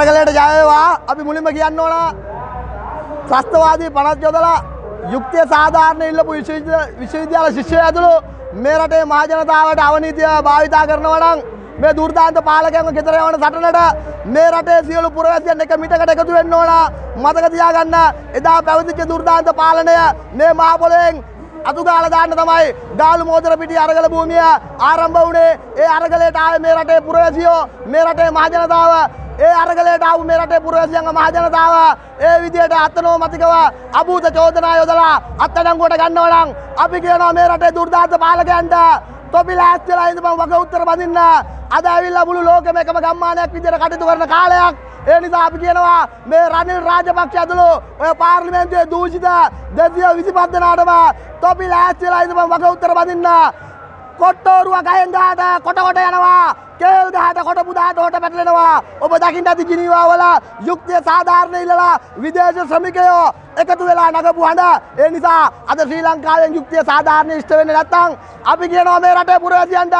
අරගලයට ජයවා අපි මුලින්ම කියන්න ඕන ත්‍රස්තවාදී පනත් යොදලා යුක්තිය සාධාරණ ඉල්ලපු විශ්වවිද්‍යාල ශිෂ්‍ය ඇතුළු මේ රටේ මහජනතාවට අවනීතිය භාවිතා කරනවා නම් මේ දුර්දාන්ත පාලකයන්ව ගෙදර යවන සටනට මේ රටේ සියලු පුරවැසියන් එක මිටකට එකතු වෙන්න ඕන මතක තියාගන්න එදා පැවතිච්ච දුර්දාන්ත පාලනය මේ මහ පොළොවෙන් අතු ගාලා දාන්න තමයි ගාලු මෝදර පිටිය අරගල භූමිය ආරම්භ වුණේ. ඒ අරගලයට ආවේ මේ රටේ පුරවැසියෝ, මේ රටේ මහජනතාව, ඒ අරගලයට ආව මේ රටේ පුරවැසියන්ග මහජනතාව ඒ විදියට අතනෝමතිකව අභූත චෝදනා යොදලා අත්අඩංගුවට ගන්නවා නම් අපි කියනවා මේ රටේ දුර්දාන්ත පාලකයන්ට තොපි ලෑස්තිලා ඉඳපන් වග උත්තර බඳින්න අද ඇවිල්ලා මුළු ලෝකෙම එකම ගම්මානයක් විදියට කටයුතු කරන කාලයක් ඒ නිසා අපි කියනවා මේ රනිල් රාජපක්ෂ ඇතුළු ඔය පාර්ලිමේන්තුවේ දූෂිත දෙසිය විසිපත් දෙනාටම තොපි ලෑස්තිලා ඉඳපන් වග උත්තර බඳින්න කොට්ටෝරුව ගහෙන් ගහට කොට කොට යනවා කේල් ගහට කොට පුදාට හොට පැටලෙනවා ඔබ දකින්න ඇති ජිනීවා වල යුක්තිය සාධාරණ ඉල්ලලා විදේශ ශ්‍රමිකයෝ එකතු වෙලා නගපු හඬ ඒ නිසා අද ශ්‍රී ලංකාවෙන් යුක්තිය සාධාරණ ඉෂ්ට වෙන්නේ නැත්නම් අපි කියනවා මේ රටේ පුරවැසියන්ට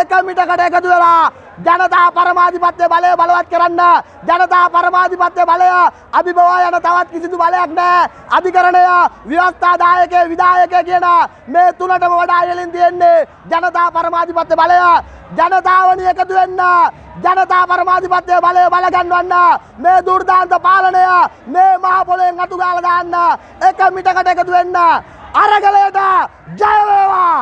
එක මිටකට එකතු වෙලා ජනතා පරමාධිපත්‍ය බලය බලවත් කරන්න ජනතා පරමාධිපත්‍ය බලය අභිබවා යන තවත් කිසිදු බලයක් නෑ අධිකරණය ව්‍යවස්ථාදායකය විදායකය කියන මේ තුනටම වඩා ඉහළින් තියෙන්නේ ජනතා පරමාධිපත්‍ය බලය ජනතාවනි එකතු වෙන්න ජනතා පරමාධිපත්‍ය බලය බලගන්වන්න මේ දුර්දාන්ත පාලනය මේ මහපොලෙන් අතුගාල දාන්න එක මිටකට එකතු වෙන්න අරගලයට ජයවේවා